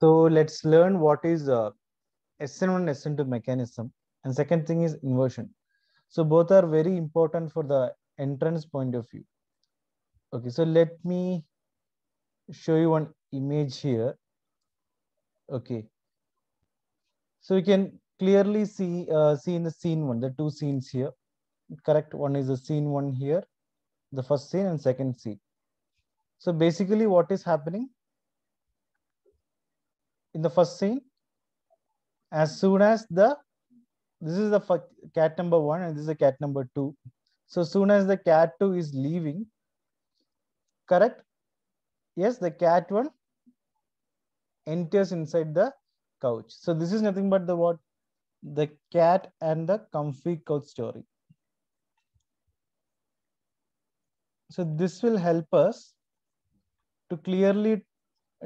So let's learn what is uh, SN1 and SN2 mechanism. And second thing is inversion. So both are very important for the entrance point of view. Okay, so let me show you one image here. Okay. So you can clearly see, uh, see in the scene one, the two scenes here. Correct one is the scene one here, the first scene and second scene. So basically what is happening? in the first scene as soon as the this is the cat number one and this is the cat number two so soon as the cat two is leaving correct yes the cat one enters inside the couch so this is nothing but the what the cat and the comfy couch story so this will help us to clearly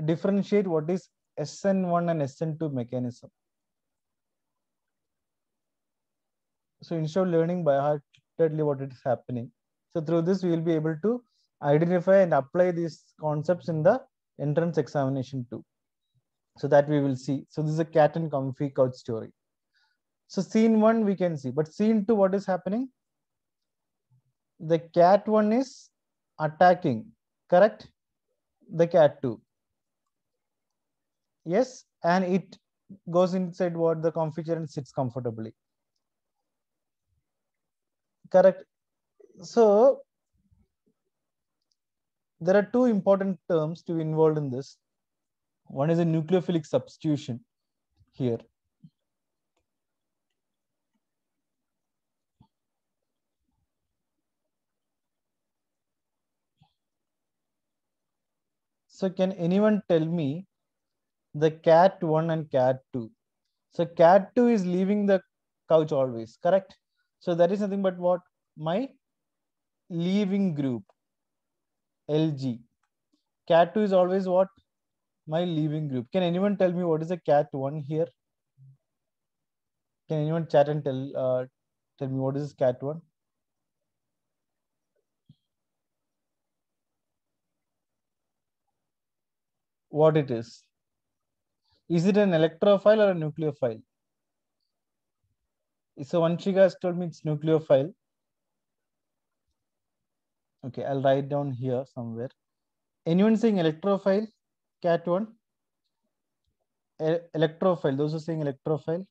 differentiate what is SN1 and SN2 mechanism. So instead of learning by heart what what is happening. So through this, we will be able to identify and apply these concepts in the entrance examination too. So that we will see. So this is a cat and comfy couch story. So scene one, we can see, but scene two, what is happening? The cat one is attacking, correct? The cat two yes and it goes inside what the configure and sits comfortably correct so there are two important terms to be involved in this one is a nucleophilic substitution here So can anyone tell me the cat 1 and cat 2. So cat 2 is leaving the couch always, correct? So that is nothing but what? My leaving group, LG. Cat 2 is always what? My leaving group. Can anyone tell me what is a cat 1 here? Can anyone chat and tell, uh, tell me what is cat 1? What it is? Is it an electrophile or a nucleophile? So Vanshika has told me it's nucleophile. Okay, I'll write down here somewhere. Anyone saying electrophile? Cat one. E electrophile. Those are saying electrophile.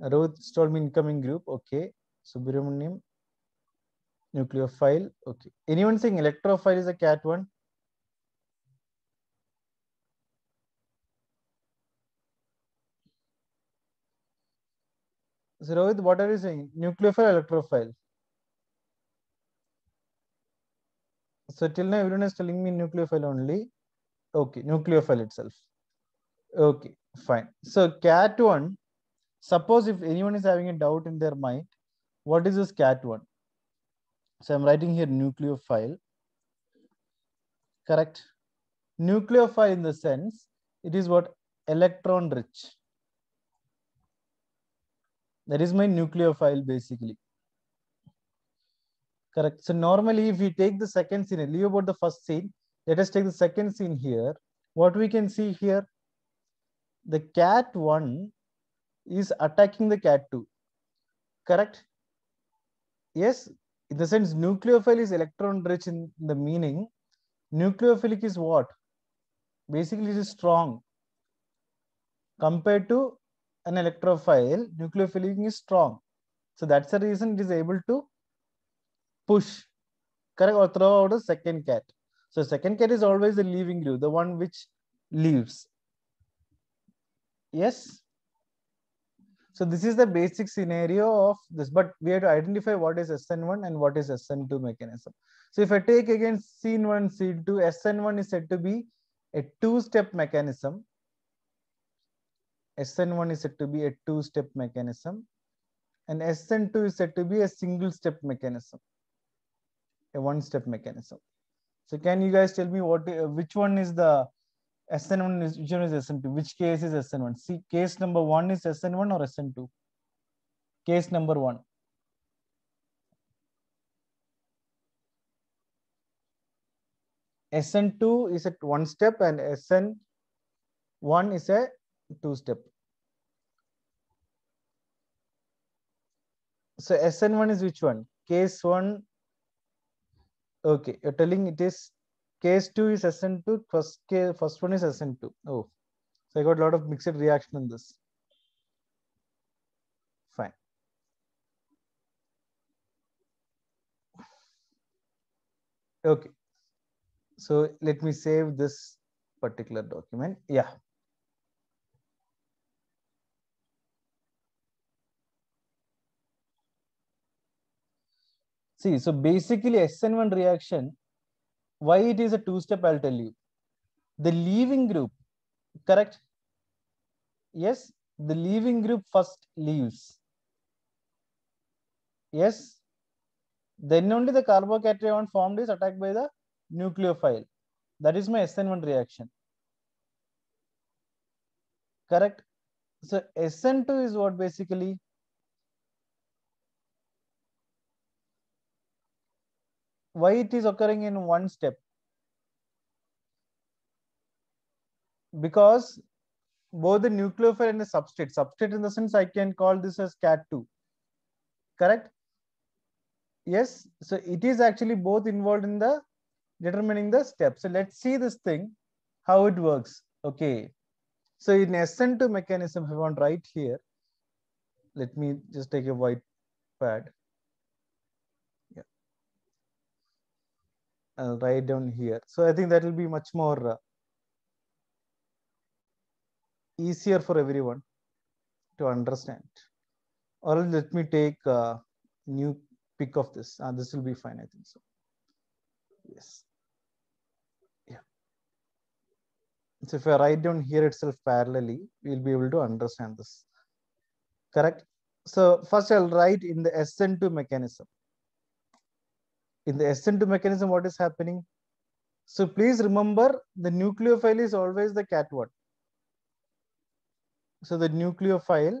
Rohit told me incoming group. Okay. Subramaniam. Nucleophile. Okay. Anyone saying electrophile is a cat one? So Rohit, what are you saying? Nucleophile, electrophile. So till now everyone is telling me nucleophile only. Okay, nucleophile itself. Okay, fine. So cat one, suppose if anyone is having a doubt in their mind, what is this cat one? So I'm writing here nucleophile. Correct. Nucleophile in the sense, it is what electron rich that is my nucleophile, basically. Correct. So normally if we take the second scene, leave about the first scene. Let us take the second scene here. What we can see here, the cat one is attacking the cat two. Correct? Yes, in the sense nucleophile is electron rich in the meaning. Nucleophilic is what? Basically it is strong compared to an electrophile, nucleophilic is strong. So that's the reason it is able to push, correct, or throw out a second cat. So second cat is always the leaving glue, the one which leaves. Yes. So this is the basic scenario of this, but we have to identify what is SN1 and what is SN2 mechanism. So if I take again scene one, scene two, SN1 is said to be a two-step mechanism SN1 is said to be a two-step mechanism and SN2 is said to be a single-step mechanism, a one-step mechanism. So can you guys tell me what uh, which one is the SN1 is which one is SN2? Which case is SN1? See, case number one is SN1 or SN2? Case number one. SN2 is at one step and SN1 is a two step. So SN1 is which one? Case one. Okay, you're telling it is case two is SN2, first, case, first one is SN2. Oh, so I got a lot of mixed reaction in this. Fine. Okay. So let me save this particular document. Yeah. See, so basically SN1 reaction, why it is a two-step, I'll tell you. The leaving group, correct? Yes, the leaving group first leaves. Yes, then only the carbocation formed is attacked by the nucleophile. That is my SN1 reaction. Correct? So SN2 is what basically? why it is occurring in one step because both the nucleophile and the substrate substrate in the sense i can call this as cat2 correct yes so it is actually both involved in the determining the step so let's see this thing how it works okay so in sn2 mechanism if i want right here let me just take a white pad I'll uh, write down here. So I think that will be much more uh, easier for everyone to understand. Or let me take a new pick of this. Uh, this will be fine, I think so. Yes. Yeah. So if I write down here itself parallelly, we'll be able to understand this. Correct? So first I'll write in the SN2 mechanism in the SN2 mechanism, what is happening? So please remember the nucleophile is always the cat What? So the nucleophile,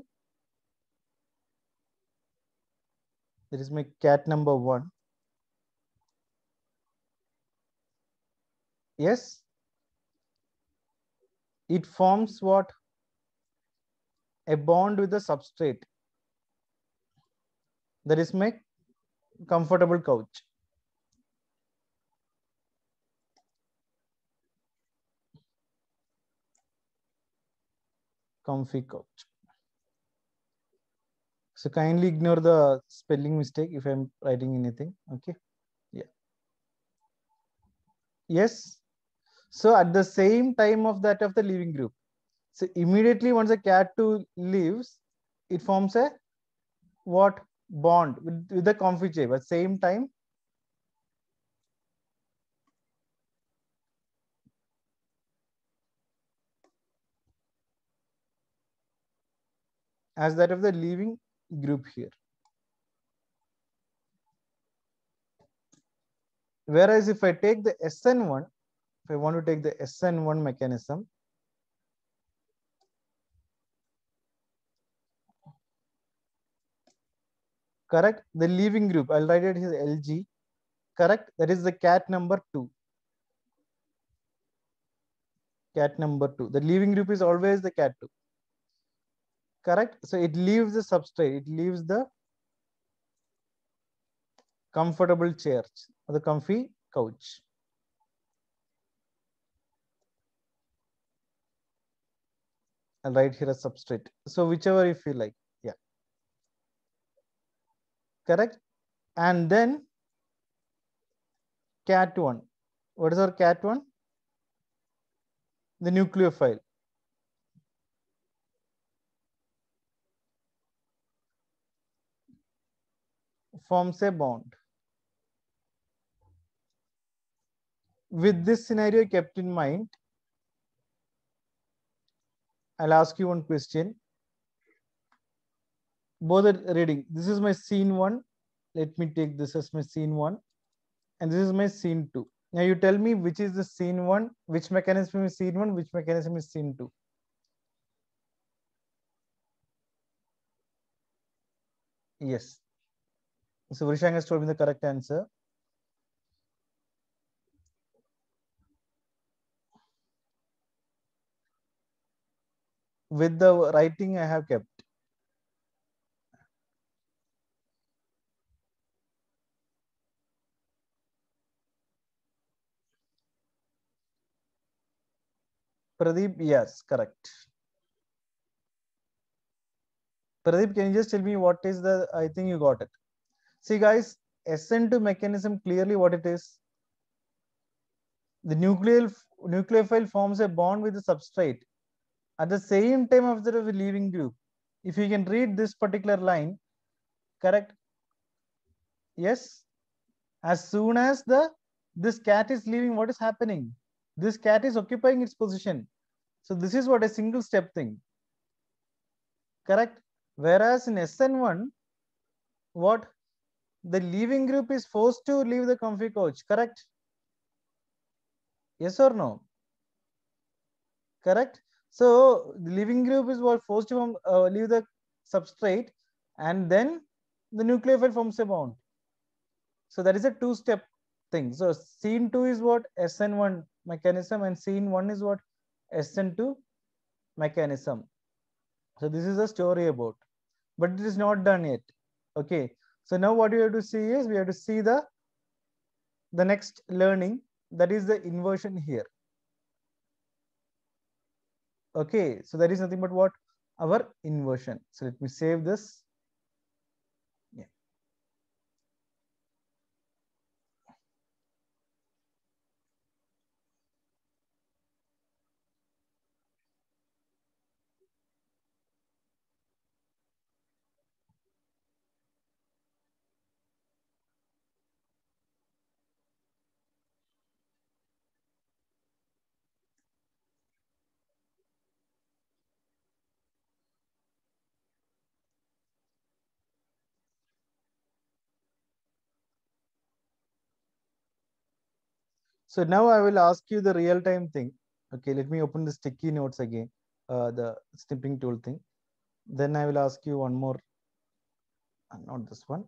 that is my cat number one. Yes, it forms what? A bond with the substrate. That is my comfortable couch. comfy couch. So kindly ignore the spelling mistake if I'm writing anything. Okay. Yeah. Yes. So at the same time of that of the leaving group. So immediately once a cat two leaves, it forms a what bond with, with the comfy chair. At same time, as that of the leaving group here. Whereas if I take the SN1, if I want to take the SN1 mechanism, correct, the leaving group, I'll write it as LG, correct, that is the cat number 2. Cat number 2, the leaving group is always the cat 2 correct so it leaves the substrate it leaves the comfortable chair or the comfy couch I'll write here a substrate. So whichever if you like, yeah. Correct. And then cat one. What is our cat one? The nucleophile. forms a bond. With this scenario kept in mind, I'll ask you one question. Both are reading. This is my scene one. Let me take this as my scene one. And this is my scene two. Now you tell me which is the scene one, which mechanism is scene one, which mechanism is scene two. Yes. So Vrishang has told me the correct answer. With the writing I have kept. Pradeep, yes, correct. Pradeep, can you just tell me what is the, I think you got it. See guys, SN2 mechanism clearly what it is. The nucleophile forms a bond with the substrate at the same time of the leaving group. If you can read this particular line, correct? Yes. As soon as the this cat is leaving, what is happening? This cat is occupying its position. So this is what a single step thing. Correct? Whereas in SN1, what the leaving group is forced to leave the comfy couch, correct? Yes or no? Correct? So the leaving group is what forced to uh, leave the substrate and then the nucleophile forms a bond. So that is a two-step thing. So scene 2 is what SN1 mechanism and scene 1 is what SN2 mechanism. So this is a story about, but it is not done yet. Okay. So now what we have to see is we have to see the, the next learning that is the inversion here. Okay, so that is nothing but what our inversion. So let me save this. So now I will ask you the real time thing. Okay, let me open the sticky notes again, uh, the snipping tool thing. Then I will ask you one more, uh, not this one.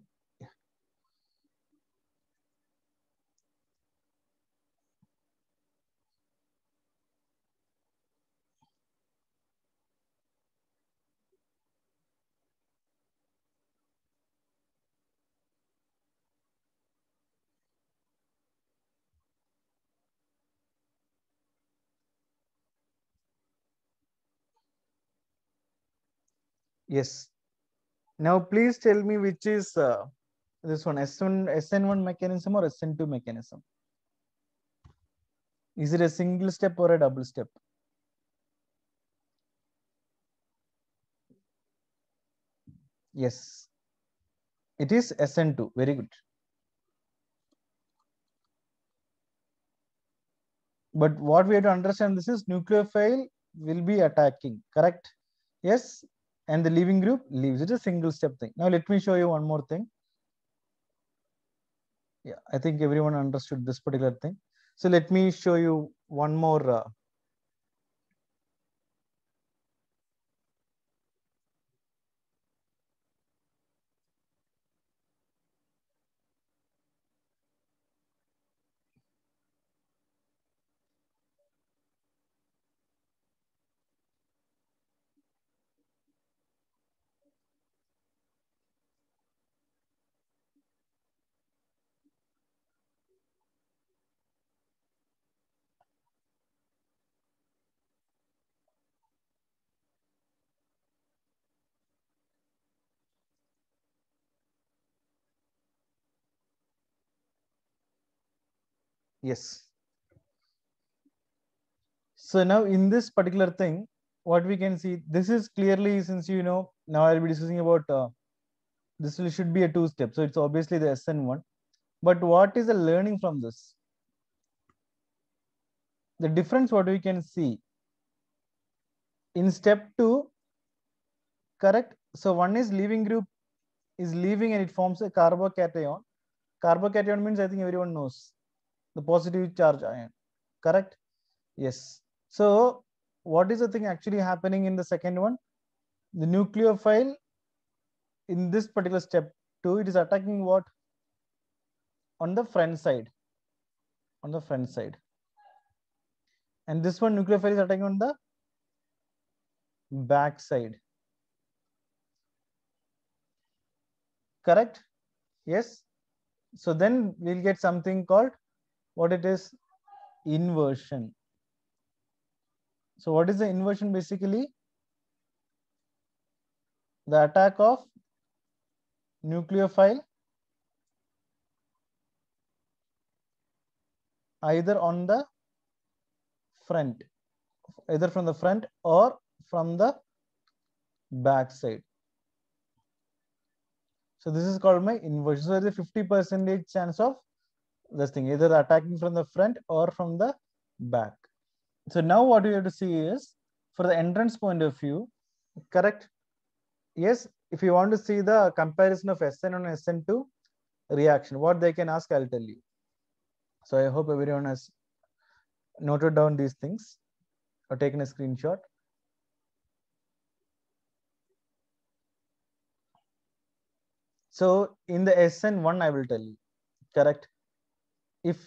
Yes. Now, please tell me which is uh, this one, SN, SN1 mechanism or SN2 mechanism? Is it a single step or a double step? Yes. It is SN2. Very good. But what we have to understand this is nucleophile will be attacking, correct? Yes, and the leaving group leaves it a single step thing. Now let me show you one more thing. Yeah, I think everyone understood this particular thing. So let me show you one more uh, Yes. So now in this particular thing, what we can see, this is clearly since you know, now I'll be discussing about uh, this will, should be a two step. So it's obviously the SN1. But what is the learning from this? The difference what we can see in step two, correct? So one is leaving group is leaving and it forms a carbocation. Carbocation means I think everyone knows the positive charge ion correct yes so what is the thing actually happening in the second one the nucleophile in this particular step two it is attacking what on the front side on the front side and this one nucleophile is attacking on the back side correct yes so then we'll get something called what it is inversion so what is the inversion basically the attack of nucleophile either on the front either from the front or from the back side so this is called my inversion so there is a 50 percentage chance of this thing, either attacking from the front or from the back. So now what we have to see is, for the entrance point of view, correct? Yes, if you want to see the comparison of sn and SN2 reaction, what they can ask, I'll tell you. So I hope everyone has noted down these things or taken a screenshot. So in the SN1, I will tell you, correct? if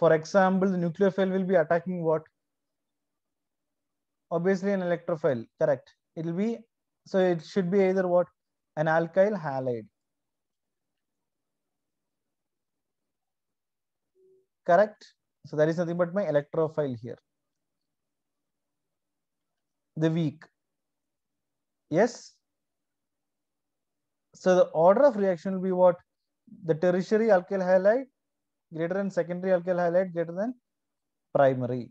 for example the nucleophile will be attacking what obviously an electrophile correct it will be so it should be either what an alkyl halide correct so that is nothing but my electrophile here the weak yes so the order of reaction will be what the tertiary alkyl halide greater than secondary alkyl halide greater than primary.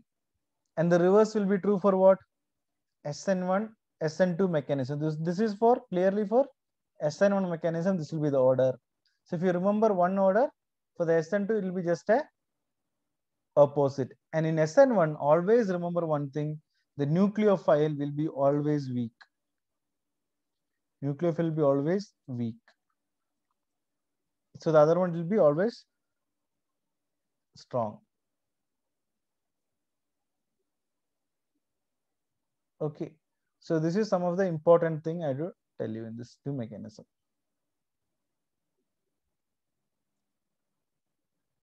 And the reverse will be true for what? SN1, SN2 mechanism. This, this is for clearly for SN1 mechanism, this will be the order. So if you remember one order, for the SN2, it will be just a opposite. And in SN1, always remember one thing, the nucleophile will be always weak. Nucleophile will be always weak. So the other one will be always strong. Okay, so this is some of the important thing I do tell you in this new mechanism.